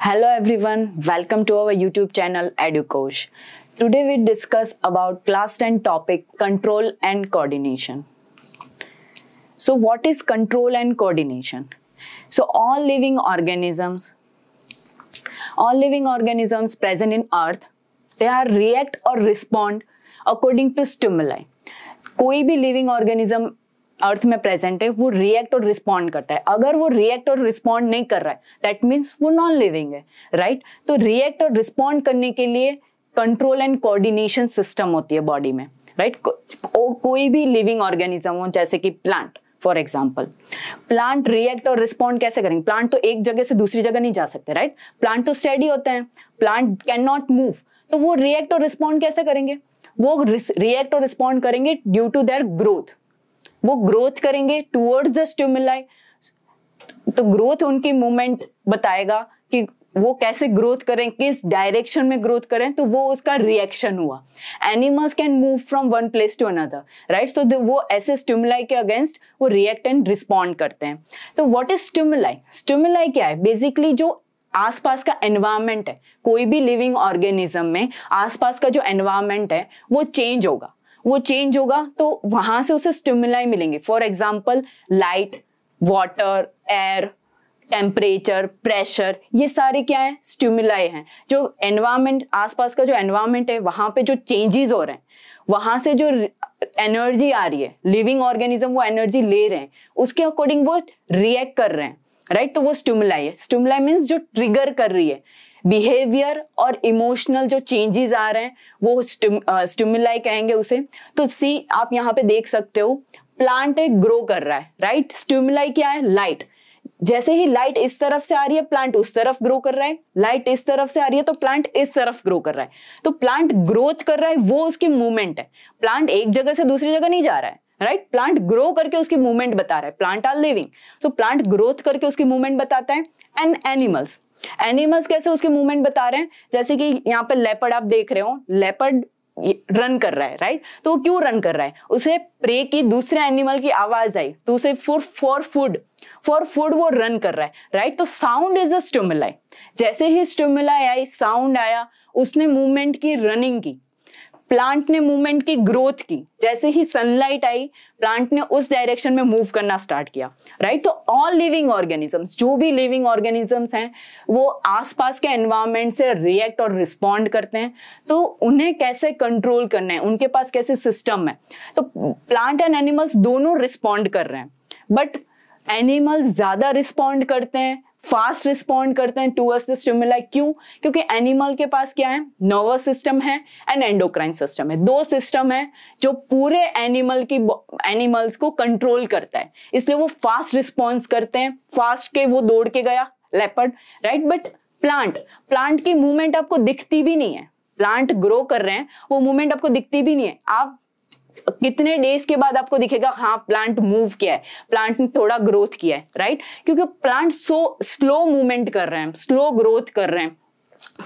Hello everyone, welcome to our YouTube channel EduCoach. Today we discuss about class 10 topic control and coordination. So what is control and coordination? So all living organisms, all living organisms present in earth, they are react or respond according to stimuli. कोई भी living organism अर्थ में present है वो react और respond करता है अगर वो रिएक्ट और रिस्पॉन्ड नहीं कर रहा है दैट मीन्स वो नॉन लिविंग है राइट right? तो रिएक्ट और रिस्पॉन्ड करने के लिए कंट्रोल एंड कोऑर्डिनेशन सिस्टम होती है बॉडी में राइट right? को, को, कोई भी लिविंग ऑर्गेनिज्म हो जैसे कि plant for example plant react और रिस्पॉन्ड कैसे करेंगे प्लांट तो एक जगह से दूसरी जगह नहीं जा सकते राइट right? प्लांट तो स्टेडी होते हैं प्लांट कैन नॉट मूव तो वो रिएक्ट और रिस्पॉन्ड कैसे करेंगे वो रिएक्ट और रिस्पॉन्ड करेंगे ड्यू टू देयर ग्रोथ वो ग्रोथ करेंगे टूवर्ड्स द स्टिमुलाई तो ग्रोथ उनकी मूवमेंट बताएगा कि वो कैसे ग्रोथ करें किस डायरेक्शन में ग्रोथ करें तो वो उसका रिएक्शन हुआ animals can move from one place to another right so वो ऐसे स्टिमुलाई के अगेंस्ट वो रिएक्ट एंड रिस्पॉन्ड करते हैं तो व्हाट इज स्टिमुलाई स्टिमुलाई क्या है बेसिकली जो आसपास का एनवायरमेंट है कोई भी लिविंग ऑर्गेनिज्म में आसपास का जो एनवायरमेंट है वो चेंज होगा वो चेंज होगा तो वहां से उसे स्टिमुलाई मिलेंगे for example light water air temperature pressure ये सारे क्या है स्टिमुलाई हैं जो एनवायरमेंट आसपास का जो एनवायरमेंट है वहाँ पे जो चेंजेस हो रहे हैं वहां से जो एनर्जी आ रही है लिविंग ऑर्गेनिज्म वो एनर्जी ले रहे हैं उसके अकॉर्डिंग वो रिएक्ट कर रहे हैं राइट right? तो वो स्टिमुलाई है स्टिमुलाई मीन्स जो ट्रिगर कर रही है बिहेवियर और इमोशनल जो चेंजेस आ रहे हैं वो स्टिमुलाई कहेंगे उसे तो सी आप यहाँ पे देख सकते हो प्लांट एक ग्रो कर रहा है राइट स्टिमुलाई क्या है लाइट जैसे ही लाइट इस तरफ से आ रही है प्लांट उस तरफ ग्रो कर रहा है लाइट इस तरफ से आ रही है तो प्लांट इस तरफ ग्रो कर रहा है तो प्लांट ग्रोथ कर रहा है वो उसकी मूवमेंट है प्लांट एक जगह से दूसरी जगह नहीं जा रहा है राइट प्लांट ग्रो करके उसकी मूवमेंट बता रहा है plant are living so plant growth करके उसकी मूवमेंट बताता है एंड एनिमल्स एनिमल्स कैसे उसके मूवमेंट बता रहे हैं जैसे कि यहाँ पे लेपर्ड आप देख रहे हो लेपर्ड रन कर रहा है राइट तो वो क्यों रन कर रहा है उसे प्रे की दूसरे एनिमल की आवाज आई तो उसे for for food for food वो रन कर रहा है राइट तो साउंड इज अ स्टूमुलाई जैसे ही स्टूमुलाई आई साउंड आया उसने मूवमेंट की रनिंग की प्लांट ने मूवमेंट की ग्रोथ की जैसे ही सनलाइट आई प्लांट ने उस डायरेक्शन में मूव करना स्टार्ट किया राइट तो ऑल लिविंग ऑर्गेनिजम्स जो भी लिविंग ऑर्गेनिजम्स हैं वो आसपास के एनवायरमेंट से रिएक्ट और रिस्पॉन्ड करते हैं तो उन्हें कैसे कंट्रोल करना है उनके पास कैसे सिस्टम है तो प्लांट एंड एनिमल्स दोनों रिस्पॉन्ड कर रहे हैं बट एनिमल्स ज़्यादा रिस्पॉन्ड करते हैं फास्ट रिस्पॉन्ड करते हैं टू स्टिमुलाई क्यों क्योंकि एनिमल के पास क्या है नर्वस सिस्टम है एंड एंडोक्राइन सिस्टम है दो सिस्टम है जो पूरे एनिमल की एनिमल्स को कंट्रोल करता है इसलिए वो फास्ट रिस्पॉन्स करते हैं फास्ट के वो दौड़ के गया leopard right but plant plant की मूवमेंट आपको दिखती भी नहीं है प्लांट ग्रो कर रहे हैं वो मूवमेंट आपको दिखती भी नहीं है आप कितने डेज के बाद आपको दिखेगा हाँ प्लांट मूव किया है प्लांट ने थोड़ा ग्रोथ किया है राइट क्योंकि प्लांट सो स्लो मूवमेंट कर रहे हैं स्लो ग्रोथ कर रहे हैं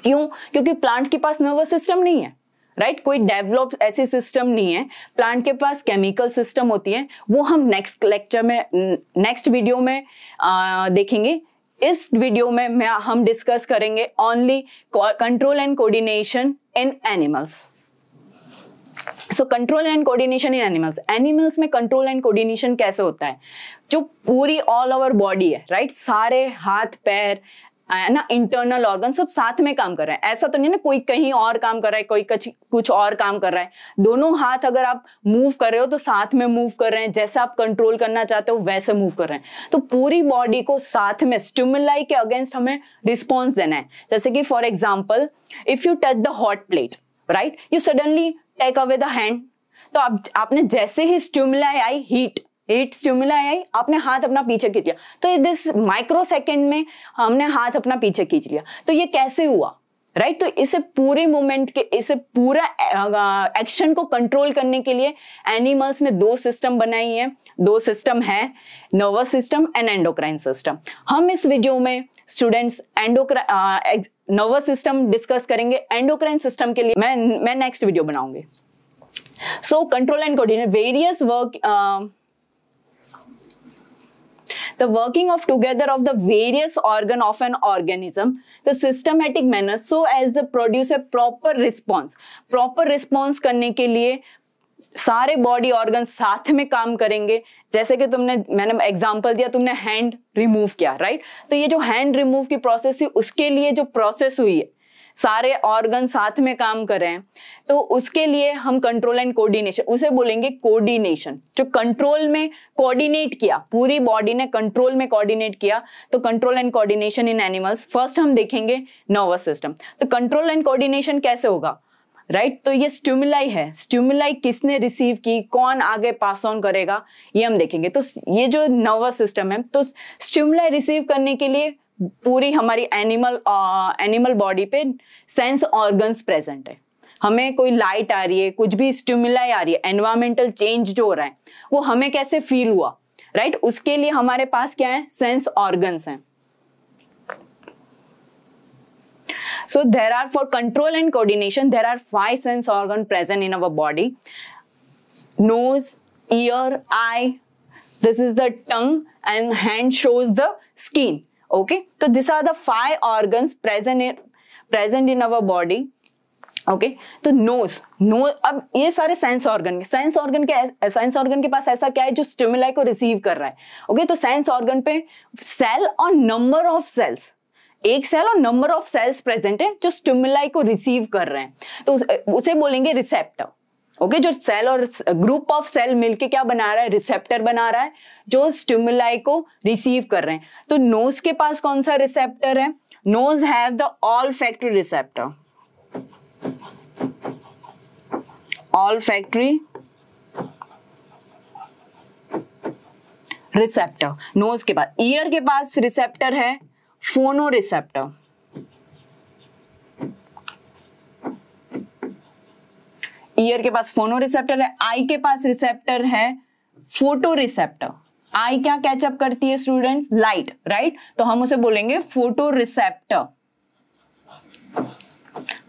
क्यों क्योंकि प्लांट के पास नर्वस सिस्टम नहीं है राइट right? कोई डेवलप ऐसी सिस्टम नहीं है प्लांट के पास केमिकल सिस्टम होती है वो हम नेक्स्ट लेक्चर में नेक्स्ट वीडियो में आ, देखेंगे इस वीडियो में हम डिस्कस करेंगे only control and coordination in animals so control and coordination in animals animals में कंट्रोल एंड कोऑर्डिनेशन कैसे होता है जो पूरी ऑल ओवर बॉडी है राइट right? सारे हाथ पैर ना इंटरनल ऑर्गन सब साथ में काम कर रहे हैं ऐसा तो नहीं ना कोई कहीं और काम कर रहा है कोई कुछ कुछ और काम कर रहा है दोनों हाथ अगर आप मूव कर रहे हो तो साथ में मूव कर रहे हैं जैसे आप कंट्रोल करना चाहते हो वैसे मूव कर रहे हैं तो पूरी बॉडी को साथ में स्टिमुलाई के अगेंस्ट हमें रिस्पॉन्स देना है जैसे कि for example if you touch the hot plate right you suddenly take away the hand तो आप आपने जैसे ही स्ट्यूमिला आई हीट हीट स्टिमुलाई आई आपने हाथ अपना पीछे खींच लिया तो दिस माइक्रो सेकेंड में हमने हाथ अपना पीछे खींच लिया तो ये कैसे हुआ राइट right? तो इसे पूरे मूवमेंट के इसे पूरा एक्शन को कंट्रोल करने के लिए एनिमल्स में दो सिस्टम बनाई हैं दो सिस्टम है nervous system and endocrine system हम इस वीडियो में students endocrine nervous system discuss करेंगे एंडोक्राइन सिस्टम के लिए मैं मैं नेक्स्ट वीडियो बनाऊंगी so control and coordinate various work the working of together of the various organ of an organism, the systematic manner so as the produce a proper response. Proper response karne ke liye सारे body organ साथ में काम करेंगे जैसे कि तुमने मैंने example दिया तुमने हैंड रिमूव किया राइट तो ये जो हैंड रिमूव की प्रोसेस थी उसके लिए जो प्रोसेस हुई है सारे ऑर्गन साथ में काम कर रहे हैं तो उसके लिए हम कंट्रोल एंड कोऑर्डिनेशन उसे बोलेंगे कोऑर्डिनेशन जो कंट्रोल में कोऑर्डिनेट किया पूरी बॉडी ने कंट्रोल में कोऑर्डिनेट किया तो control and coordination in animals first हम देखेंगे नर्वस सिस्टम तो कंट्रोल एंड कोऑर्डिनेशन कैसे होगा राइट right? तो ये स्टिमुलाई है स्टिमुलाई किसने रिसीव की कौन आगे पास ऑन करेगा ये हम देखेंगे तो ये जो नर्वस सिस्टम है तो स्टिमुलाई रिसीव करने के लिए पूरी हमारी एनिमल एनिमल बॉडी पे सेंस ऑर्गन प्रेजेंट है हमें कोई लाइट आ रही है कुछ भी स्टिमुलाई आ रही है एनवायरमेंटल चेंज जो हो रहा है वो हमें कैसे फील हुआ राइट right? उसके लिए हमारे पास क्या है सेंस ऑर्गन हैं so there are for control and coordination there are five sense organ present in our body nose ear eye this is the tongue and hand shows the skin okay तो this are the five organ present in present in our body okay तो nose no अब ये सारे sense organ sense organ के sense organ के पास ऐसा क्या है जो स्टिमुलाई को रिसीव कर रहा है ओके okay? तो सेंस ऑर्गन पे सेल और नंबर ऑफ सेल्स एक सेल और नंबर ऑफ सेल्स प्रेजेंट है जो स्टिमुलाई को रिसीव कर रहे हैं तो उसे बोलेंगे रिसेप्टर ओके okay, जो सेल और ग्रुप ऑफ सेल मिलके क्या बना रहा है रिसेप्टर बना रहा है जो स्टिमुलाई को रिसीव कर रहे हैं तो नोज के पास कौन सा रिसेप्टर है nose have the olfactory receptor olfactory receptor nose के पास ईयर के पास रिसेप्टर है फोनो रिसेप्टर ईयर के पास फोनो रिसेप्टर है आई के पास रिसेप्टर है फोटो रिसेप्टर आई क्या कैचअप करती है स्टूडेंट्स लाइट राइट तो हम उसे बोलेंगे फोटो रिसेप्टर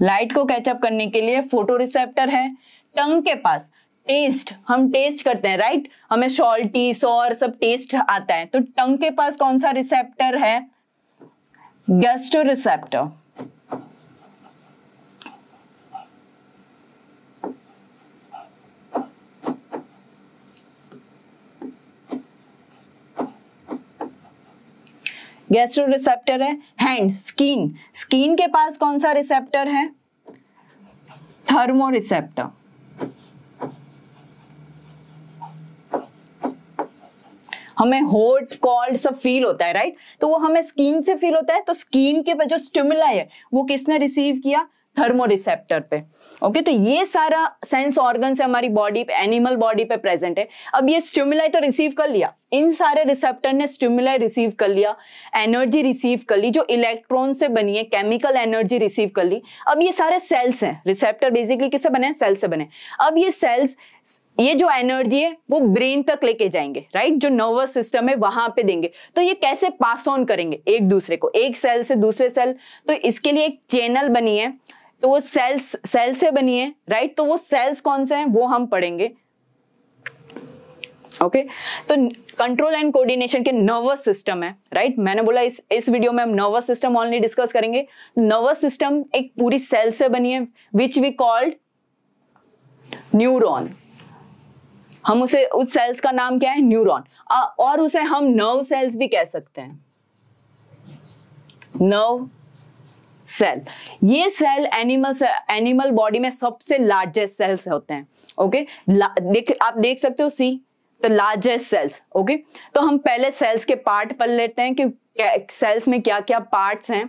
लाइट को कैचअप करने के लिए फोटो रिसेप्टर है टंग के पास टेस्ट हम टेस्ट करते हैं राइट हमें सॉल्टी सॉर सब टेस्ट आता है तो टंग के पास कौन सा रिसेप्टर है गैस्ट्रो रिसेप्टर गैस्ट्रो रिसेप्टर है हैंड स्किन स्किन के पास कौन सा रिसेप्टर है थर्मो रिसेप्टर हमें होट कॉल्ड सब फील होता है राइट तो वो हमें स्किन से फील होता है तो स्किन के जो स्टिमुलाई है वो किसने रिसीव किया थर्मोरिसेप्टर पे ओके okay, तो ये सारा सेंस ऑर्गन से हमारी बॉडी पे एनिमल बॉडी पे प्रेजेंट है अब ये स्टिमुलाई तो रिसीव कर लिया इन सारे रिसेप्टर ने स्टिमुलाई रिसीव कर लिया एनर्जी रिसीव कर ली जो इलेक्ट्रॉन से बनी है केमिकल एनर्जी रिसीव कर ली अब ये सारे सेल्स हैं रिसेप्टर बेसिकली किससे बने सेल से बने अब ये सेल्स ये जो एनर्जी है वो ब्रेन तक लेके जाएंगे राइट जो नर्वस सिस्टम है वहां पे देंगे तो ये कैसे पास ऑन करेंगे एक दूसरे को एक सेल से दूसरे सेल तो इसके लिए एक चैनल बनी है तो वो सेल्स सेल से बनी है राइट तो वो सेल्स कौन से हैं वो हम पढ़ेंगे ओके तो कंट्रोल एंड कोऑर्डिनेशन के नर्वस सिस्टम है राइट right? मैंने बोला इस इस वीडियो में हम नर्वस सिस्टम ऑनली डिस्कस करेंगे नर्वस तो सिस्टम एक पूरी सेल से बनी है विच वी कॉल्ड न्यूरॉन हम उसे उस सेल्स का नाम क्या है न्यूरॉन और उसे हम नर्व सेल्स भी कह सकते हैं नर्व सेल ये सेल एनिमल से, एनिमल बॉडी में सबसे लार्जेस्ट सेल्स होते हैं ओके okay? देख आप देख सकते हो see the largest cells okay तो हम पहले सेल्स के पार्ट पढ़ लेते हैं कि सेल्स में क्या क्या पार्ट्स हैं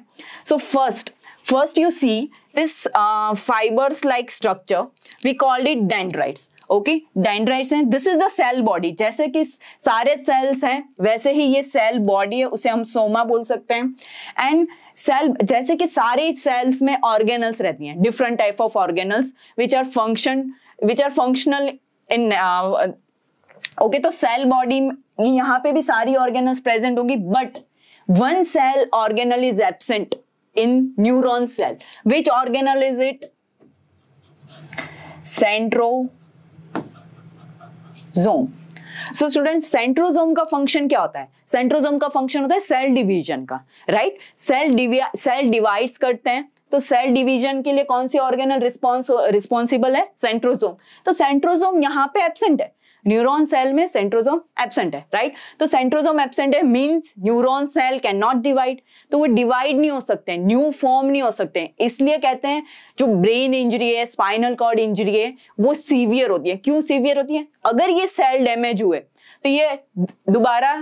so first first you see this fibers like structure we called it dendrites okay dendrites हैं this is the cell body जैसे कि सारे सेल्स हैं वैसे ही ये सेल बॉडी है उसे हम सोमा बोल सकते हैं एंड सेल जैसे कि सारी सेल्स में ऑर्गेनल्स रहती हैं different type of organelles which are function which are functional in okay तो सेल बॉडी यहाँ पे भी सारी ऑर्गेनल्स प्रेजेंट होंगी but one cell organelle is absent in neuron cell which organelle is it centrosome so student centrosome का function क्या होता है सेंट्रोजोम का फंक्शन होता है सेल डिवीजन का राइट सेल सेल डिवाइड्स करते हैं तो सेल डिवीजन के लिए कौन सी ऑर्गेनल रिस्पॉन्स रिस्पॉन्सिबल है सेंट्रोजोम तो सेंट्रोजोम यहां पे एबसेंट है न्यूरोन सेल में सेंट्रोजोम एबसेंट है राइट तो सेंट्रोजोम एबसेंट है means neuron cell can not divide तो वो डिवाइड नहीं हो सकते न्यू फॉर्म नहीं हो सकते इसलिए कहते हैं जो ब्रेन इंजरी है स्पाइनल कॉर्ड इंजरी है वो सीवियर होती है क्यों सीवियर होती है अगर ये सेल डैमेज हुए तो ये दोबारा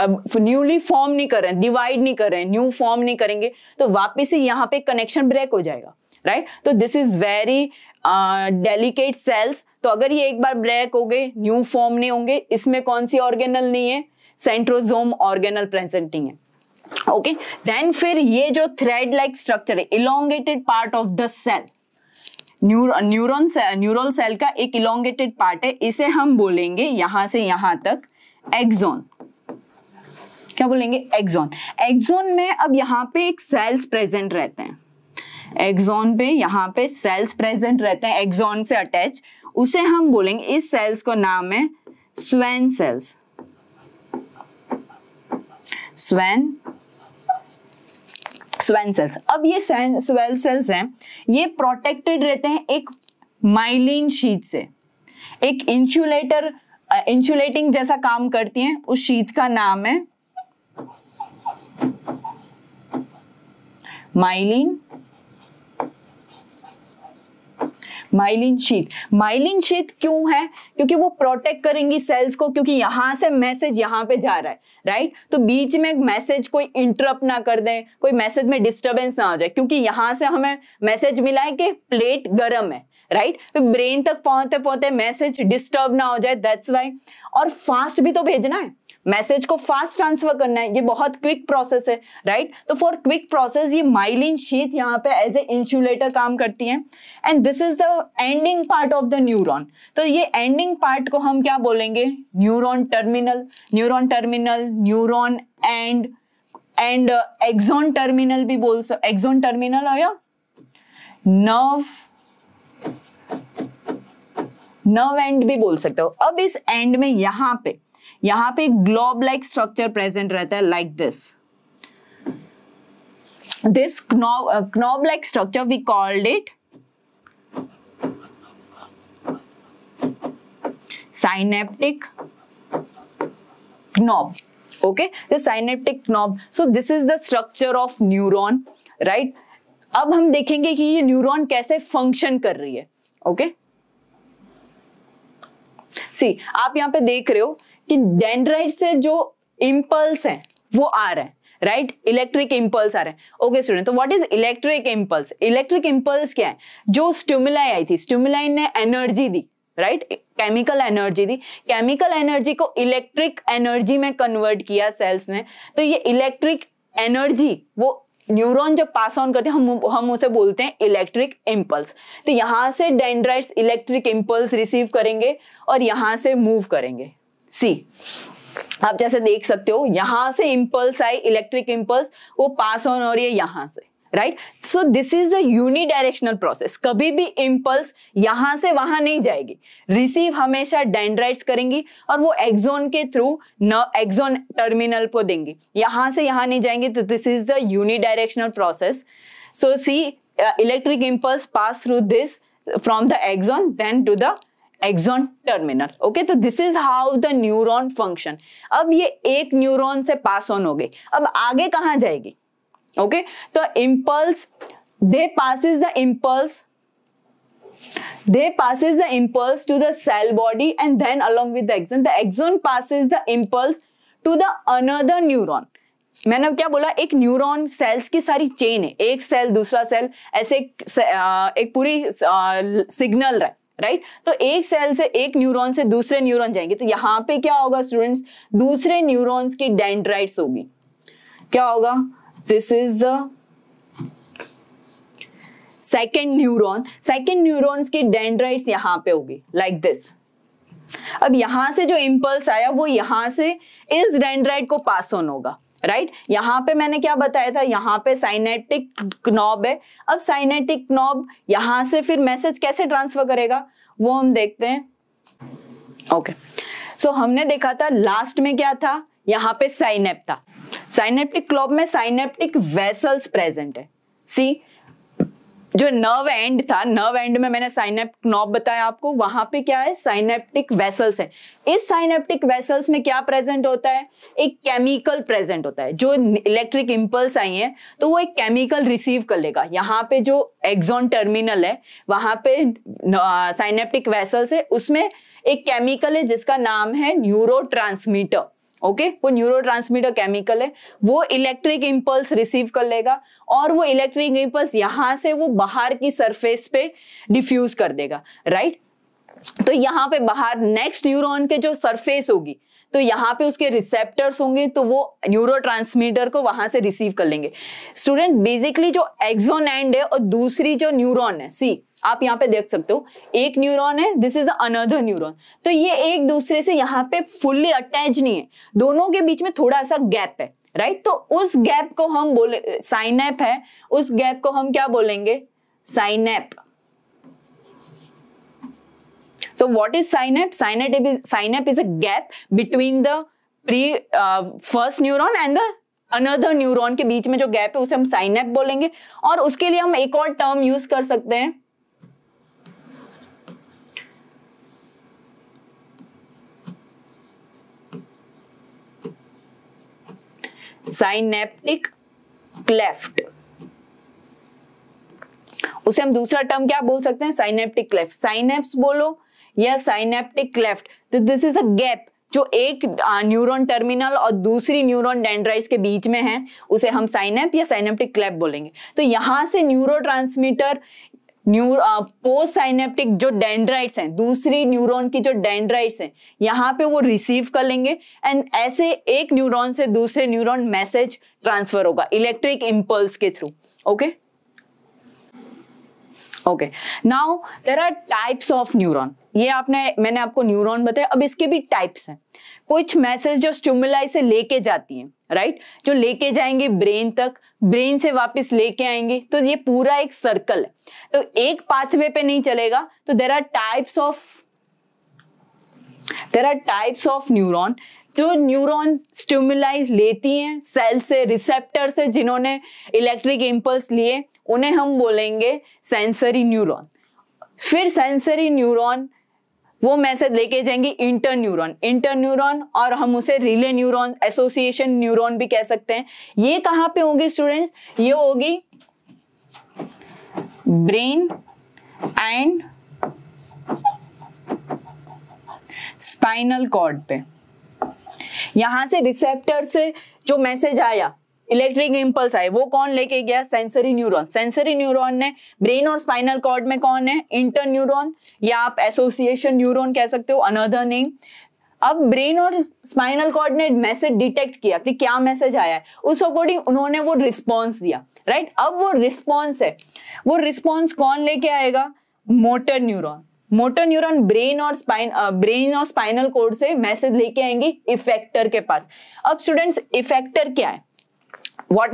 अब न्यूली फॉर्म नहीं कर रहे हैं डिवाइड नहीं कर रहे हैं न्यू फॉर्म नहीं करेंगे तो वापिस यहाँ पे कनेक्शन ब्रेक हो जाएगा राइट तो this is very delicate cells तो अगर ये एक बार ब्लैक हो गए न्यू फॉर्म नहीं होंगे इसमें कौन सी ऑर्गेनल नहीं है सेंट्रोजोम ऑर्गेनल प्रेजेंटिंग है ओके देन फिर ये जो थ्रेड लाइक स्ट्रक्चर है elongated part of the cell neuron neural cell का एक इलोंगेटेड पार्ट है इसे हम बोलेंगे यहां से यहां तक एक्सोन क्या बोलेंगे एक्सोन एक्सोन में अब यहां पे एक सेल्स प्रेजेंट रहते हैं एक्सोन पे यहां पे सेल्स प्रेजेंट रहते हैं एक्सोन से अटैच उसे हम बोलेंगे इस सेल्स को नाम है स्वेन सेल्स स्वेन स्वेन सेल्स अब ये स्वेल सेल्स हैं ये प्रोटेक्टेड रहते हैं एक माइलिन शीत से एक इंसुलेटर इंसुलेटिंग जैसा काम करती हैं उस शीत का नाम है माइलिन माइलिन शीत माइलिन शीत क्यों है क्योंकि वो प्रोटेक्ट करेंगी सेल्स को क्योंकि यहां से मैसेज यहाँ पे जा रहा है राइट तो बीच में मैसेज कोई इंटरप्ट ना कर दे कोई मैसेज में डिस्टर्बेंस ना हो जाए क्योंकि यहाँ से हमें मैसेज मिला है कि प्लेट गर्म है राइट right? तो ब्रेन तक पहुंचते पहुंचते मैसेज डिस्टर्ब ना हो जाए दैट्स वाई और फास्ट भी तो भेजना है मैसेज को फास्ट ट्रांसफर करना है ये बहुत क्विक प्रोसेस है राइट right? तो फॉर क्विक प्रोसेस ये माइलिन शीत यहाँ पे एज ए इंसुलेटर काम करती है and this is the ending part of the neuron तो ये एंडिंग पार्ट को हम क्या बोलेंगे neuron terminal neuron terminal neuron and and axon terminal भी बोल सकते एक्सोन टर्मिनल और या नर्व नर्व एंड भी बोल सकते हो अब इस एंड में यहां पे यहां पे ग्लोब लाइक स्ट्रक्चर प्रेजेंट रहता है like this this knob like structure we called it synaptic knob okay the synaptic knob so this is the structure of neuron right अब हम देखेंगे कि ये न्यूरॉन कैसे फंक्शन कर रही है ओके okay? सी आप यहाँ पे देख रहे हो कि डेंड्राइट से जो इम्पल्स है वो आ रहे हैं राइट इलेक्ट्रिक इंपल्स आ रहे हैं ओके स्टूडेंट तो what is electric impulse electric impulse क्या है जो स्टिमुलाई आई थी स्टिमुलाई ने एनर्जी दी राइट केमिकल एनर्जी दी केमिकल एनर्जी को इलेक्ट्रिक एनर्जी में कन्वर्ट किया सेल्स ने तो ये इलेक्ट्रिक एनर्जी वो न्यूरॉन जब पास ऑन करते हैं हम हम उसे बोलते हैं इलेक्ट्रिक इम्पल्स तो यहाँ से डेंड्राइट्स इलेक्ट्रिक इम्पल्स रिसीव करेंगे और यहां से मूव करेंगे सी आप जैसे देख सकते हो यहां से इम्पल्स आई इलेक्ट्रिक इम्पल्स वो पास ऑन हो रही है यहां से right so this is a unidirectional process कभी भी इम्पल्स यहां से वहां नहीं जाएगी रिसीव हमेशा डेंड्राइट्स करेंगी और वो एक्सोन के थ्रू न एक्सोन टर्मिनल को देंगी यहां से यहां नहीं जाएंगे तो this is the unidirectional process so see electric impulse pass through this from the axon then to the axon terminal okay तो this is how the neuron function अब ये एक न्यूरॉन से पास ऑन हो गई अब आगे कहाँ जाएगी ओके तो impulse they passes the impulse they passes the impulse to the cell body and then along with the axon the axon passes the impulse to the another neuron मैंने क्या बोला एक न्यूरॉन सेल्स की सारी chain है एक cell दूसरा cell ऐसे एक, एक पूरी सिग्नल रहा राइट तो एक सेल से एक न्यूरॉन से दूसरे न्यूरॉन जाएंगे तो यहां पे क्या होगा स्टूडेंट्स दूसरे न्यूरॉन्स की डेंड्राइट्स होगी क्या होगा this is the second neuron second neurons की डेंड्राइट्स यहां पे होगी लाइक दिस अब यहां से जो इम्पल्स आया वो यहां से इस डेंड्राइट को पास ऑन होगा राइट right? यहां पे मैंने क्या बताया था यहां पे साइनेटिक नॉब है अब साइनेटिक नॉब यहां से फिर मैसेज कैसे ट्रांसफर करेगा वो हम देखते हैं ओके okay. सो so, हमने देखा था लास्ट में क्या था यहां पे साइनेप था साइनेप्टिक क्लॉब में साइनेप्टिक वेसल्स प्रेजेंट है सी जो नर्व एंड था नर्व एंड में मैंने साइनेप्टिक नॉब बताया आपको वहां पे क्या है साइनेप्टिक वेसल्स है इस साइनेप्टिक वेसल्स में क्या प्रेजेंट होता है एक केमिकल प्रेजेंट होता है जो इलेक्ट्रिक इंपल्स आई है तो वो एक केमिकल रिसीव कर लेगा यहाँ पे जो एक्सॉन टर्मिनल है वहां पे साइनेप्टिक वेसल्स है उसमें एक केमिकल है जिसका नाम है न्यूरो ओके okay? वो न्यूरो केमिकल है वो इलेक्ट्रिक इम्पल्स रिसीव कर लेगा और वो इलेक्ट्रिक इम्पल्स यहां से वो बाहर की सरफेस पे डिफ्यूज कर देगा राइट right? तो यहां पे बाहर नेक्स्ट न्यूरॉन के जो सरफेस होगी तो यहाँ पे उसके रिसेप्टर्स होंगे तो वो न्यूरो को वहां से रिसीव कर लेंगे स्टूडेंट बेसिकली जो एक्सोन एंड है और दूसरी जो न्यूरोन है सी आप यहाँ पे देख सकते हो एक न्यूरॉन है दिस इज अनदर न्यूरॉन तो ये एक दूसरे से यहाँ पे फुल्ली अटैच नहीं है दोनों के बीच में थोड़ा सा गैप है राइट right? तो उस गैप को हम बोले साइनैप है उस गैप को हम क्या बोलेंगे साइनैप तो what is synapse synapse is synapse is a gap between the pre first neuron and the another neuron के बीच में जो गैप है उसे हम साइनेप बोलेंगे और उसके लिए हम एक और टर्म यूज कर सकते हैं साइनेप्टिक क्लेफ्ट उसे हम दूसरा टर्म क्या बोल सकते हैं साइनेप्टिक क्लेफ्ट साइनेप्स बोलो या साइनेप्टिक क्लेफ्ट तो दिस इज अ गैप जो एक न्यूरॉन टर्मिनल और दूसरी न्यूरॉन डेंड्राइट्स के बीच में है उसे हम साइनेप या साइनेप्टिक क्लेफ्ट बोलेंगे तो यहां से न्यूरो न्यू पोस्ट साइनेप्टिक जो डेंड्राइट्स हैं दूसरी न्यूरॉन की जो डेंड्राइट्स हैं यहाँ पे वो रिसीव कर लेंगे एंड ऐसे एक न्यूरॉन से दूसरे न्यूरॉन मैसेज ट्रांसफर होगा इलेक्ट्रिक इम्पल्स के through okay okay now there are types of neuron ये आपने मैंने आपको न्यूरॉन बताया अब इसके भी टाइप्स हैं कुछ मैसेज जो स्टूमुलाई से लेके जाती हैं राइट जो लेके जाएंगे ब्रेन तक ब्रेन से वापस लेके आएंगे तो ये पूरा एक सर्कल है तो एक पाथवे पे नहीं चलेगा तो there are types of there are types of neuron जो न्यूरॉन स्टिमुलाई लेती हैं सेल से रिसेप्टर से जिन्होंने इलेक्ट्रिक इम्पल्स लिए उन्हें हम बोलेंगे सेंसरी न्यूरोन फिर सेंसरी न्यूरॉन वो मैसेज लेके जाएंगे इंटर न्यूरोन इंटर न्यूरोन और हम उसे रिले न्यूरोन एसोसिएशन न्यूरोन भी कह सकते हैं ये कहां पे होगी स्टूडेंट्स ये होगी ब्रेन एंड स्पाइनल कॉर्ड पे यहां से रिसेप्टर से जो मैसेज आया इलेक्ट्रिक इंपल्स आए वो कौन लेके गया सेंसरी न्यूरॉन सेंसरी न्यूरॉन ने ब्रेन और स्पाइनल कॉर्ड में कौन है इंटर न्यूरॉन या आप एसोसिएशन न्यूरॉन कह सकते हो अनदर नेम अब ब्रेन और स्पाइनल कॉर्ड ने मैसेज डिटेक्ट किया कि क्या मैसेज आया है उस अकॉर्डिंग उन्होंने वो रिस्पॉन्स दिया राइट अब वो रिस्पॉन्स है वो रिस्पॉन्स कौन लेके आएगा motor neuron motor neuron brain और स्पाइन ब्रेन और स्पाइनल कोड से मैसेज लेके आएंगी इफेक्टर के पास अब स्टूडेंट्स इफेक्टर क्या है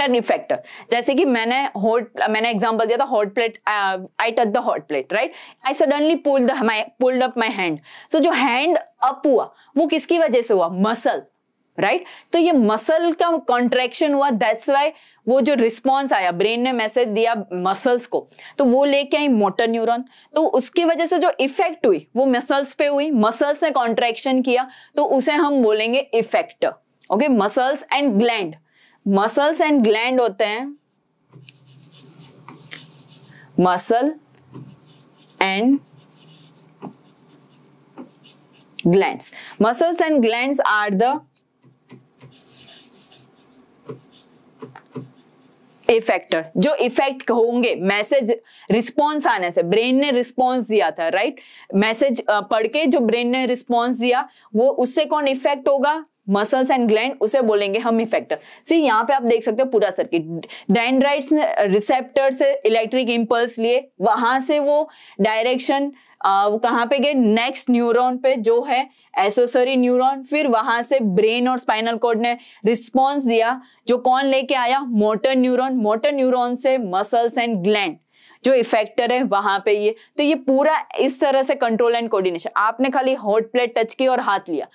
एन इफेक्ट जैसे कि मैंने हॉट मैंने एग्जाम्पल दिया था hot plate I touch the hot plate right I suddenly pull pulled up my hand so जो हैंड अप हुआ वो किसकी वजह से हुआ मसल राइट right? तो ये मसल का कॉन्ट्रेक्शन हुआ दैट्स वाई वो जो रिस्पॉन्स आया ब्रेन ने मैसेज दिया मसल्स को तो वो लेके आई मोटर न्यूरॉन तो उसकी वजह से जो इफेक्ट हुई वो मसल्स पे हुई मसल्स ने कॉन्ट्रेक्शन किया तो उसे हम बोलेंगे effect okay muscles and gland muscles and gland होते हैं muscle and gland muscles and gland are the effector जो इफेक्ट होंगे मैसेज रिस्पॉन्स आने से ब्रेन ने रिस्पॉन्स दिया था राइट मैसेज पढ़ के जो ब्रेन ने रिस्पॉन्स दिया वो उससे कौन इफेक्ट होगा मसल्स एंड ग्लैंड उसे बोलेंगे हम इफेक्टर सी यहाँ पे आप देख सकते हो पूरा सर्किट डेंड्राइट्स ने रिसेप्टर से इलेक्ट्रिक इम्पल्स लिए वहां से वो डायरेक्शन uh, कहाँ पे गए नेक्स्ट न्यूरॉन पे जो है एसोसरी न्यूरॉन फिर वहां से ब्रेन और स्पाइनल कोड ने रिस्पॉन्स दिया जो कौन लेके आया मोटर न्यूरोन मोटर न्यूरोन से मसल्स एंड ग्लैंड जो इफेक्टर है वहां पे ये तो ये पूरा इस तरह से कंट्रोल एंड कोऑर्डिनेशन आपने खाली हॉट प्लेट टच की और हाथ लिया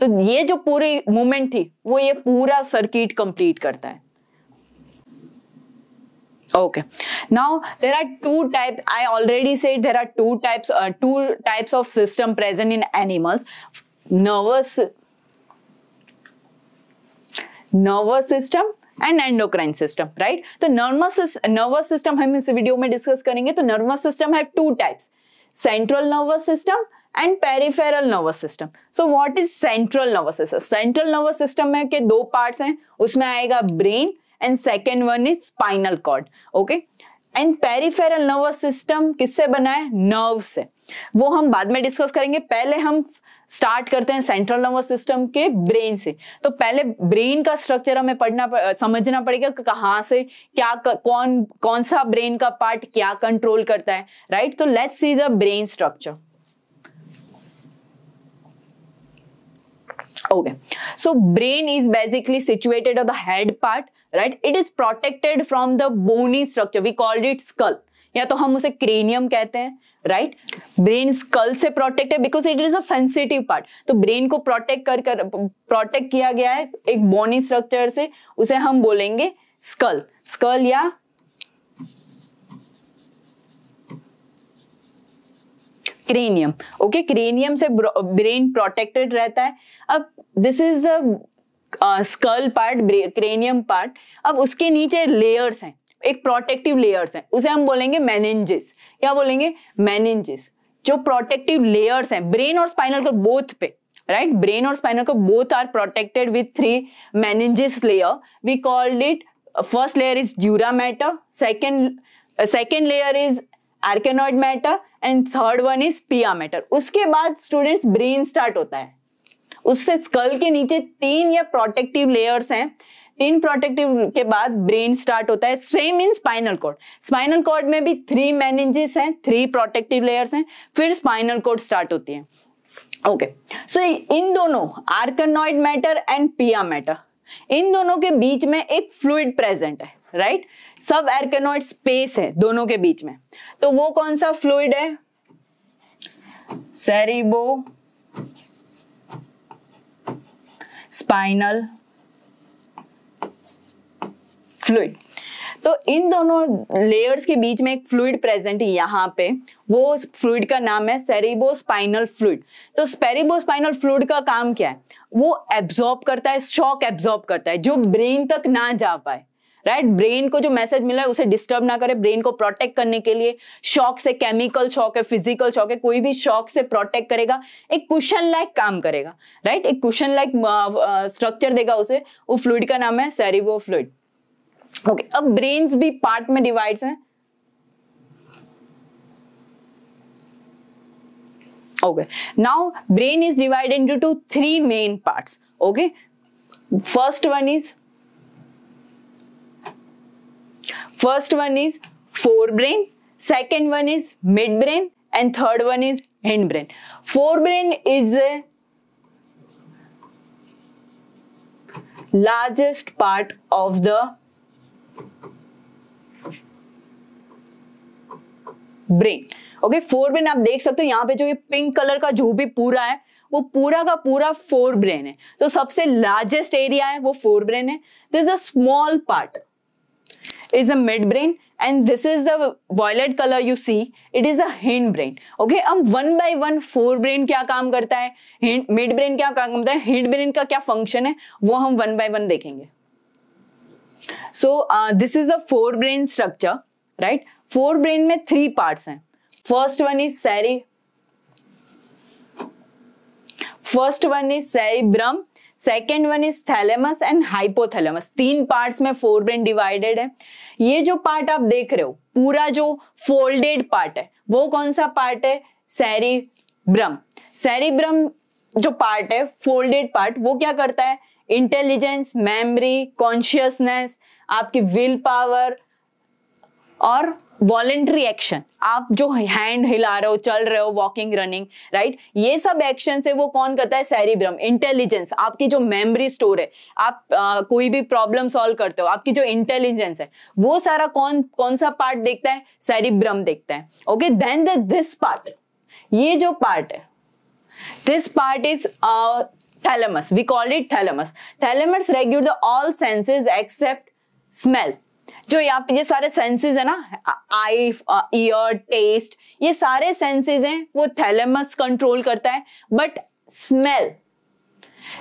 तो ये जो पूरी मूवमेंट थी वो ये पूरा सर्किट कंप्लीट करता है okay now there are two type I already say there are two types two types of system present in animals nervous nervous system and endocrine system right तो नर्वस नर्वस सिस्टम हम इस video में discuss करेंगे तो nervous system have two types central nervous system and peripheral nervous system so what is central nervous system central nervous system में के दो parts हैं उसमें आएगा brain and second one is spinal cord okay and peripheral nervous system किससे बना है nerve से वो हम बाद में डिस्कस करेंगे पहले हम स्टार्ट करते हैं सेंट्रल नर्वस सिस्टम के ब्रेन से तो पहले ब्रेन का स्ट्रक्चर हमें पढ़ना समझना पड़ेगा कि कहाँ से क्या कौन कौन सा ब्रेन का पार्ट क्या कंट्रोल करता है राइट तो let's see the brain structure okay so brain is basically situated on the head part right it is protected from the bony structure we called it skull या तो हम उसे cranium कहते हैं राइट ब्रेन स्कल से protect है because it is a sensitive part तो brain को प्रोटेक्ट कर कर प्रोटेक्ट किया गया है एक बोनी स्ट्रक्चर से उसे हम बोलेंगे स्कल स्कल या क्रेनियम ओके क्रेनियम से ब्रेन प्रोटेक्टेड रहता है अब this is the skull part cranium part अब उसके नीचे लेयर्स हैं एक प्रोटेक्टिव लेयर्स हैं उसे हम बोलेंगे मैनेंजिस क्या बोलेंगे मैनेंजिस जो प्रोटेक्टिव लेयर्स हैं ब्रेन और स्पाइनल को बोथ पे राइट ब्रेन और स्पाइनल को both are protected with three meninges layer we called it first layer is dura mater second second layer is arachnoid mater and third one is pia mater उसके बाद students brain start होता है उससे school के नीचे तीन या protective layers हैं तीन प्रोटेक्टिव के बाद ब्रेन स्टार्ट होता है same in spinal cord spinal cord में भी थ्री मैनेजेस हैं थ्री प्रोटेक्टिव लेयर्स हैं फिर स्पाइनल कॉर्ड स्टार्ट होती है ओके सो इन दोनों arachnoid mater and pia mater इन दोनों के बीच में एक फ्लूड प्रेजेंट है राइट सब एरकेनोइड स्पेस है दोनों के बीच में तो वो कौन सा फ्लूड है सेरिबो स्पाइनल फ्लूइड तो इन दोनों लेयर्स के बीच में एक फ्लूड प्रेजेंट यहाँ पे वो फ्लूड का नाम है सेरिबो स्पाइनल फ्लूड तो स्पाइनल फ्लूड का काम क्या है वो एब्जॉर्ब करता है शॉक एब्जॉर्ब करता है जो ब्रेन तक ना जा पाए राइट ब्रेन को जो मैसेज मिला है उसे डिस्टर्ब ना करे ब्रेन को प्रोटेक्ट करने के लिए शॉक से केमिकल शॉक है फिजिकल शॉक है कोई भी शॉक से प्रोटेक्ट करेगा एक क्वेश्चन लाइक काम करेगा राइट एक क्वेश्चन लाइक स्ट्रक्चर देगा उसे वो फ्लूड का नाम है सैरिवो फ्लूड ओके okay, अब ब्रेन भी पार्ट में डिवाइड है okay now brain is divided into two three main parts okay first one is first one is forebrain second one is midbrain and third one is hindbrain forebrain is a largest part of the brain okay forebrain आप देख सकते हो यहां पे जो ये pink colour का जो भी पूरा है वो पूरा का पूरा फोर ब्रेन है तो सबसे लार्जेस्ट एरिया है वो फोर ब्रेन है this a small part is the midbrain and this is the violet color you see it is the hind brain okay अब one by one forebrain क्या काम करता है mid brain क्या काम करता है hind brain का क्या function है वो हम one by one देखेंगे so uh, this is the forebrain structure right forebrain में three parts हैं first one is cerebrum first one is cerebrum second one is thalamus and hypothalamus तीन parts में फोर ब्रेन डिवाइडेड है ये जो part आप देख रहे हो पूरा जो फोल्डेड पार्ट है वो कौन सा पार्ट है सैरी ब्रम जो पार्ट है फोल्डेड पार्ट वो क्या करता है इंटेलिजेंस मेमोरी कॉन्शियसनेस आपकी विल पावर और वॉलेंट्री एक्शन आप जो हैंड हिला रहे हो चल रहे हो वॉकिंग रनिंग राइट ये सब एक्शन है वो कौन करता है सैरिब्रम इंटेलिजेंस आपकी जो मेमोरी स्टोर है आप आ, कोई भी प्रॉब्लम सॉल्व करते हो आपकी जो इंटेलिजेंस है वो सारा कौन कौन सा पार्ट देखता है सैरिब्रम देखता है ओके देन दिस पार्ट ये जो पार्ट है this part is we call it thalamus thalamus thalamus the all senses except smell जो यहाँ पे ये सारे सेंसेस है ना आई ईयर टेस्ट ये सारे सेंसेस हैं वो थैलेमस कंट्रोल करता है बट स्मेल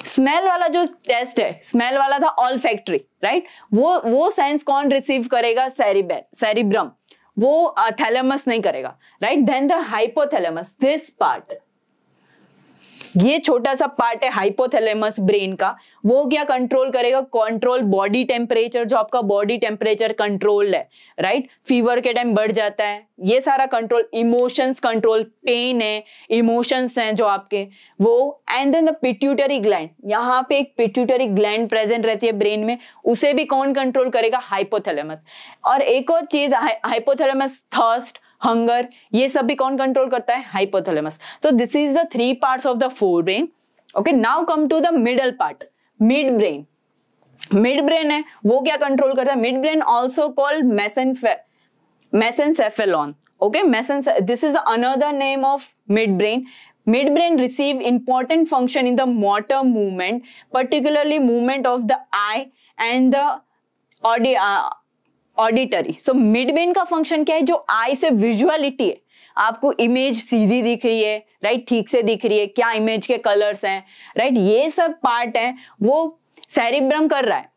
स्मेल वाला जो टेस्ट है स्मेल वाला था ऑल फैक्ट्री राइट वो वो सेंस कौन रिसीव करेगा सेरिब्रम वो थैलेमस uh, नहीं करेगा right then the hypothalamus this part ये छोटा सा पार्ट है हाइपोथैलेमस ब्रेन का वो क्या कंट्रोल करेगा कंट्रोल बॉडी टेम्परेचर जो आपका बॉडी टेम्परेचर कंट्रोल है राइट फीवर के टाइम बढ़ जाता है ये सारा कंट्रोल इमोशंस कंट्रोल पेन है इमोशंस हैं जो आपके वो and then the pituitary gland यहाँ पे एक पिट्यूटरी ग्लैंड प्रेजेंट रहती है ब्रेन में उसे भी कौन कंट्रोल करेगा हाइपोथेलेमस और एक और चीज हाइपोथेलेमस थर्स्ट हंगर ये सब भी कौन कंट्रोल करता है हाइपोथैलेमस तो this is the three part of the forebrain okay now come to the middle part midbrain midbrain है वो क्या कंट्रोल करता है midbrain also called mesencephalon okay mesen this is another name of midbrain midbrain receive important function in the motor movement particularly movement of the eye and the audi, uh, auditory so midbrain का function क्या है जो आई से visuality है आपको image सीधी दिख रही है राइट ठीक से दिख रही है क्या इमेज के कलर्स हैं राइट ये सब पार्ट है वो सेरिब्रम कर रहा है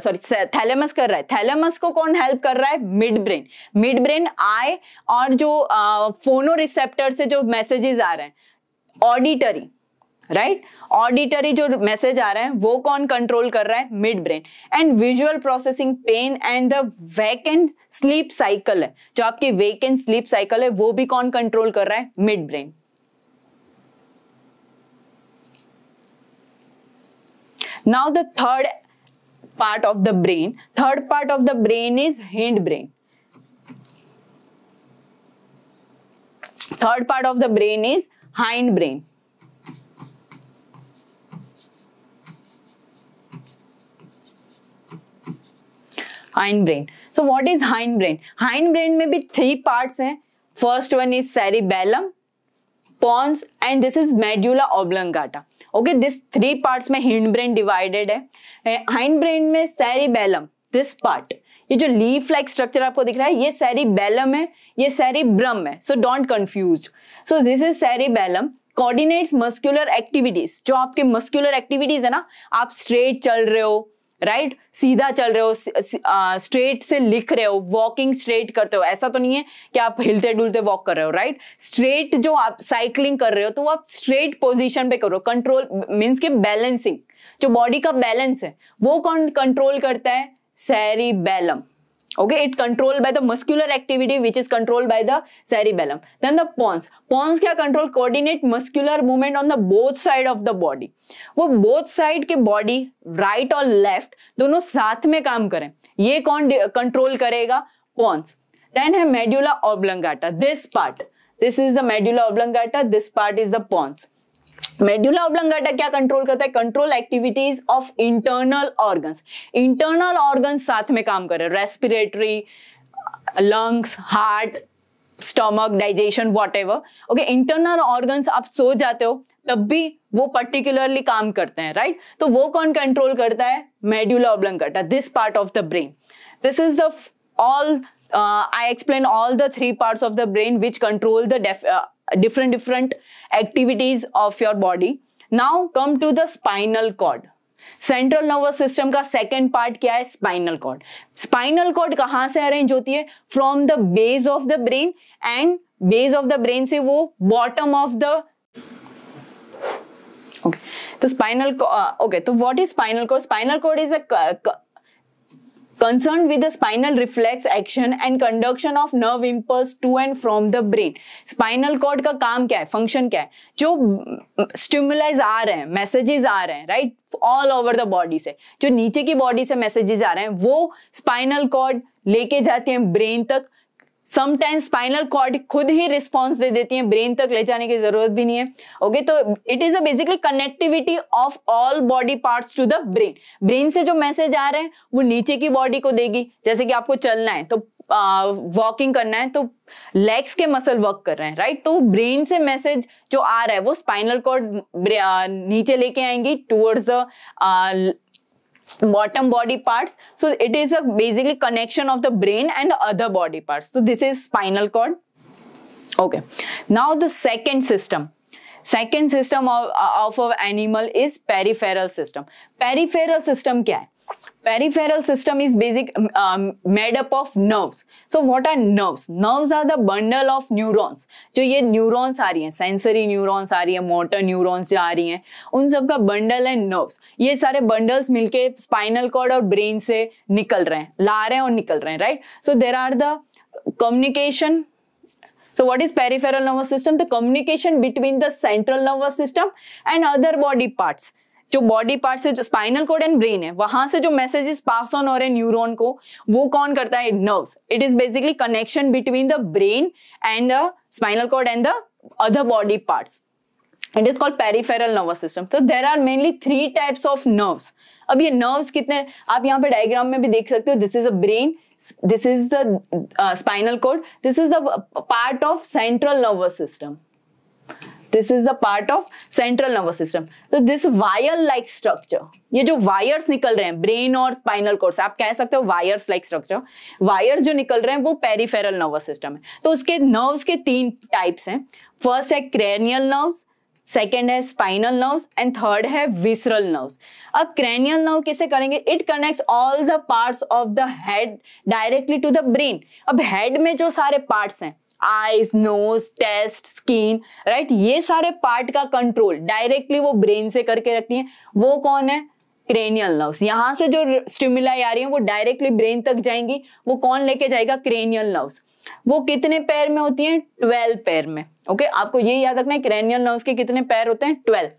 सॉरी थैलेमस uh, कर रहा है थैलेमस को कौन हेल्प कर रहा है midbrain midbrain eye और जो फोनो uh, रिसेप्टर से जो मैसेजेस आ रहे हैं ऑडिटरी राइट ऑडिटरी जो मैसेज आ रहा है वो कौन कंट्रोल कर रहा है midbrain and visual processing pain and the wake and sleep cycle है जो आपकी वेकेंड स्लीप साइकिल है वो भी कौन कंट्रोल कर रहा है midbrain now the third part of the brain third part of the brain is hindbrain third part of the brain is hindbrain hindbrain so what is hindbrain hindbrain में भी three parts हैं first one is cerebellum pons and this is medulla oblongata okay this three parts में hindbrain divided है hind eh, brain में cerebellum this part ये जो leaf like structure आपको दिख रहा है ये सेरिबेलम है ये सेरिब्रम है so don't confuse so this is cerebellum coordinates muscular activities जो आपके मस्कुलर एक्टिविटीज है ना आप स्ट्रेट चल रहे हो राइट right? सीधा चल रहे हो स्ट्रेट से लिख रहे हो वॉकिंग स्ट्रेट करते हो ऐसा तो नहीं है कि आप हिलते डुलते वॉक कर रहे हो राइट right? स्ट्रेट जो आप साइकिलिंग कर रहे हो तो वो आप स्ट्रेट पोजिशन पे करो कंट्रोल मीन्स के बैलेंसिंग जो बॉडी का बैलेंस है वो कौन कंट्रोल करता है सैरी बैलम okay it controlled by the muscular activity which is controlled by the cerebellum then the pons pons क्या control coordinate muscular movement on the both side of the body वो both side के body right और left दोनों साथ में काम करें ये कौन control करेगा pons then है medulla oblongata this part this is the medulla oblongata this part is the pons medulla oblongata क्या कंट्रोल करता है control activities of internal organs internal organs साथ में काम कर रहे हैं respiratory lungs heart stomach digestion whatever okay internal organs आप सो जाते हो तब भी वो पर्टिकुलरली काम करते हैं राइट right? तो वो कौन कंट्रोल करता है medulla oblongata this part of the brain this is the all I explain all the three part of the brain which control the different different activities of your body now come to the spinal cord central nervous system का second part क्या है spinal cord spinal cord कहां से arrange होती है from the base of the brain and base of the brain से वो bottom of the okay तो स्पाइनल ओके uh, तो what is spinal cord spinal cord is a concerned with the spinal reflex and conduction of nerve impulse to and from the brain spinal cord का काम क्या है function क्या है जो stimulise mm, आ रहे हैं मैसेजेस आ रहे हैं right all over the body से जो नीचे की बॉडी से मैसेजेस आ रहे हैं वो स्पाइनल कॉर्ड लेके जाते हैं ब्रेन तक समटाइम स्पाइनल कॉर्ड खुद ही रिस्पॉन्स दे देती है ब्रेन तक ले जाने की जरूरत भी नहीं है ओके तो it is a basically connectivity of all body parts to the brain brain से जो मैसेज आ रहे हैं वो नीचे की बॉडी को देगी जैसे कि आपको चलना है तो वॉकिंग uh, करना है तो लेग्स के मसल वर्क कर रहे हैं राइट तो ब्रेन से मैसेज जो आ रहा है वो स्पाइनल कॉर्ड नीचे लेके आएंगी towards the bottom body parts so it is a basically connection of the brain and other body parts so this is spinal cord okay now the second system second system of, of our animal is peripheral system peripheral system kya hai Peripheral system is basic um, made up of nerves. So what are nerves? Nerves are the bundle of neurons. जो ये neurons आ रही हैं, sensory neurons आ रही हैं, motor neurons जो आ रही हैं, उन सब का bundle है nerves. ये सारे bundles मिलके spinal cord और brain से निकल रहे हैं, ला रहे हैं और निकल रहे हैं, right? So there are the communication So what is peripheral nervous system? The communication between the central nervous system and other body parts. जो बॉडी पार्ट से जो स्पाइनल कोड एंड ब्रेन है वहां से जो मैसेजेस पास ऑन हो रहे हैं न्यूरोन को वो कौन करता है nerves it is basically connection between the brain and the spinal cord and the other body parts it is called peripheral nervous system तो there are mainly three types of nerves अब ये nerves कितने आप यहाँ पे diagram में भी देख सकते हो this is a brain this is the spinal cord this is the part of central nervous system this is the part of central nervous system तो दिस वायर लाइक स्ट्रक्चर ये जो वायर्स निकल रहे हैं ब्रेन और spinal course आप कह सकते हो वायर्स लाइक स्ट्रक्चर वायर्स जो निकल रहे हैं वो पेरीफेरल नर्वस सिस्टम है तो उसके नर्व्स के तीन टाइप्स हैं फर्स्ट है क्रेनियल नर्व्स सेकेंड है स्पाइनल नर्व्स एंड थर्ड है विसरल नर्व्स अब क्रैनियल नर्व किसे करेंगे it connects all the parts of the head directly to the brain अब हेड में जो सारे पार्ट्स हैं eyes nose taste skin right ये सारे पार्ट का कंट्रोल डायरेक्टली वो ब्रेन से करके रखती है वो कौन है क्रेनियल नर्व्स यहां से जो स्टिमुलाई आ रही है वो डायरेक्टली ब्रेन तक जाएंगी वो कौन लेके जाएगा क्रेनियल नर्व्स वो कितने पैर में होती है ट्वेल्व पैर में ओके okay? आपको ये याद रखना है क्रेनियल नर्व्स के कितने पैर होते हैं ट्वेल्व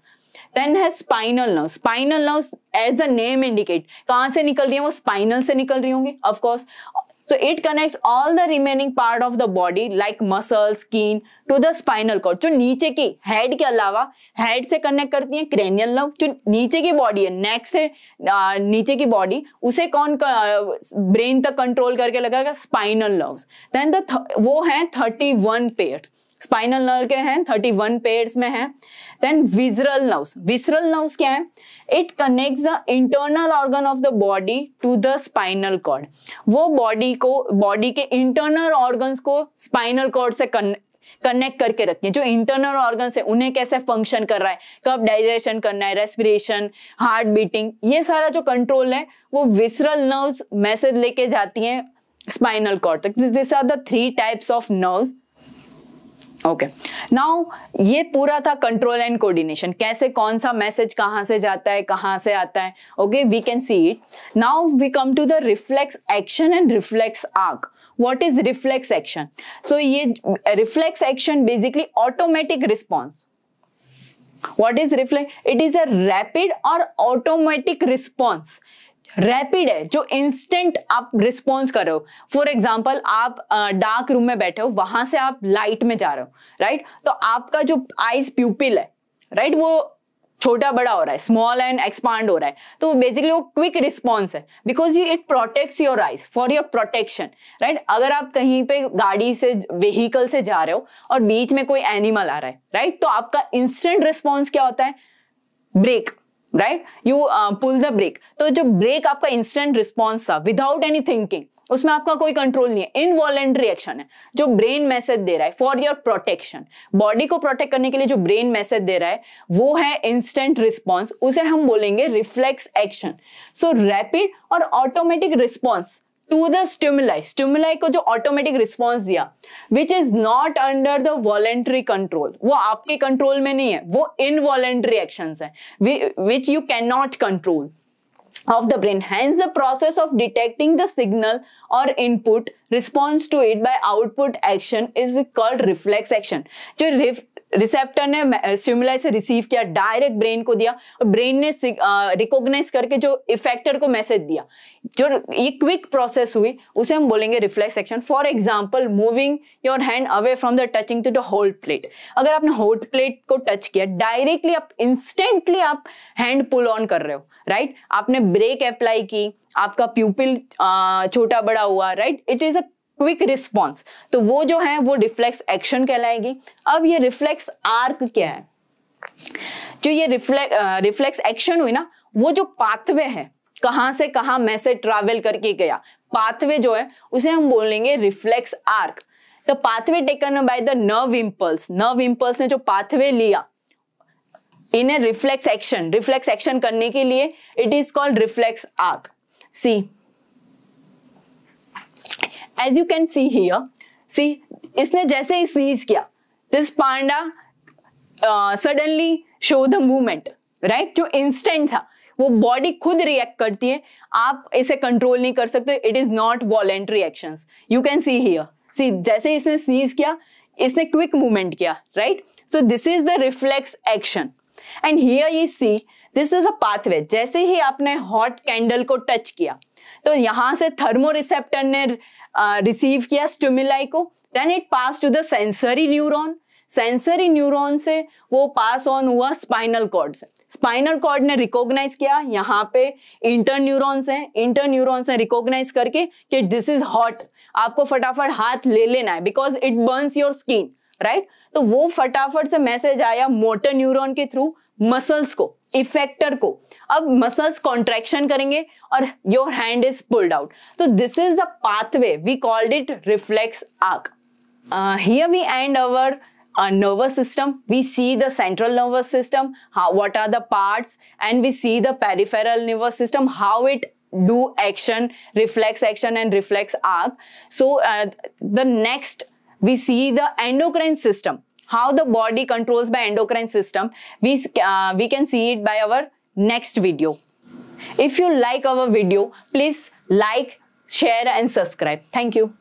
देन है spinal nerve spinal nerve as the name indicate कहां से निकल रही है वो स्पाइनल से निकल रही होंगी of course So it connects all the remaining part of the body like muscles, skin to the spinal cord. जो नीचे की head के अलावा head से connect करती है cranial nerve जो नीचे की body है neck से नीचे की body उसे कौन brain तक control करके लगाएगा spinal nerves. Then the वो है 31 pairs. स्पाइनल नर्व के हैं 31 पेयर्स में हैं then visceral nerves visceral nerves क्या है it connects the internal organ of the body to the spinal cord वो बॉडी को बॉडी के इंटरनल ऑर्गन्स को स्पाइनल कॉर्ड से कनेक्ट करके रखती है जो इंटरनल ऑर्गन है उन्हें कैसे फंक्शन कर रहा है कब डाइजेशन करना है रेस्पिरेशन हार्ट बीटिंग ये सारा जो कंट्रोल है वो विसरल नर्व्स मैसेज लेके जाती हैं स्पाइनल कॉर्ड तक this are the three types of nerves okay now ये पूरा था कंट्रोल एंड कोऑर्डिनेशन कैसे कौन सा मैसेज कहां से जाता है कहां से आता है okay we can see it now we come to the reflex action and reflex arc what is reflex action so ये reflex action basically automatic response what is reflex it is a rapid और automatic response rapid है जो instant आप response कर रहे हो for example आप dark room में बैठे हो वहां से आप लाइट में जा रहे हो राइट तो आपका जो आइज प्यूपिल है राइट वो छोटा बड़ा हो रहा है स्मॉल एंड एक्सपांड हो रहा है तो बेसिकली वो क्विक रिस्पॉन्स है because you it protects your eyes for your protection right अगर आप कहीं पे गाड़ी से व्हीकल से जा रहे हो और बीच में कोई एनिमल आ रहा है राइट right? तो आपका इंस्टेंट रिस्पॉन्स क्या होता है brake right you pull the brake तो जो ब्रेक आपका इंस्टेंट रिस्पॉन्स था विदाउट एनी थिंकिंग उसमें आपका कोई कंट्रोल नहीं है इनवॉलेंट्री एक्शन है जो ब्रेन मैसेज दे रहा है फॉर योर प्रोटेक्शन बॉडी को प्रोटेक्ट करने के लिए जो ब्रेन मैसेज दे रहा है वो है इंस्टेंट रिस्पॉन्स उसे हम बोलेंगे रिफ्लेक्स एक्शन सो रैपिड और automatic response to the stimuli stimuli को जो ऑटोमेटिक रिस्पॉन्स दिया which is not under the voluntary control वो आपके कंट्रोल में नहीं है वो इनवॉलेंट्री एक्शन है which you can not control of the brain hence the process of detecting the signal or input response to it by output action is called reflex action jo receptor ने stimuli से receive किया direct brain को दिया और brain ने recognise करके जो effector को मैसेज दिया जो ये क्विक प्रोसेस हुई उसे हम बोलेंगे reflex action for example moving your hand away from the touching to the hot plate अगर आपने होल्ड प्लेट को टच किया डायरेक्टली आप इंस्टेंटली आप हैंड पुल ऑन कर रहे हो राइट आपने ब्रेक अप्लाई की आपका प्यूपिल छोटा बड़ा हुआ right it is a quick response तो वो जो है वो रिफ्लेक्स एक्शन कहलाएगी अब ये रिफ्लेक्स आर्क क्या है जो ये रिफ्लेक्स एक्शन हुई ना वो जो पाथवे है कहां से कहाँ मैसेज ट्रैवल करके गया पाथवे जो है उसे हम बोलेंगे रिफ्लेक्स आर्क द तो pathway taken by the nerve impulse nerve impulse ने जो पाथवे लिया in a reflex action reflex action करने के लिए it is called reflex arc see as you can see he see इसने जैसे ही सीज किया this panda suddenly show the movement right जो इंस्टेंट था वो बॉडी खुद रिएक्ट करती है आप इसे कंट्रोल नहीं कर सकते it is not voluntary action you can see here see जैसे इसने सीज किया इसने क्विक मूवमेंट किया right so this is the reflex action and here you see this is a pathway जैसे ही आपने हॉट कैंडल को टच किया तो यहां से थर्मोरिसेप्टर ने रिसीव किया स्टिमुलाई को then it pass to the sensory neuron sensory neuron से वो पास ऑन हुआ स्पाइनल कॉर्ड से स्पाइनल कॉर्ड ने रिकॉग्नाइज किया यहाँ पे इंटर न्यूरॉन्स हैं इंटर न्यूरॉन्स ने रिकॉग्नाइज करके कि दिस इज हॉट आपको फटाफट हाथ ले लेना है because it burns your skin right तो वो फटाफट से मैसेज आया मोटर न्यूरोन के थ्रू मसल्स को इफेक्टर को अब मसल्स कॉन्ट्रेक्शन करेंगे और your hand is pulled out तो this is the pathway we called it reflex arc here we and our nervous system we see the central nervous system how what are the parts and we see the peripheral nervous system how it do action reflex action and reflex arc so the next we see the endocrine system how the body controls by endocrine system, we, uh, we can see it by our next video. If you like our video, please like, share and subscribe. Thank you.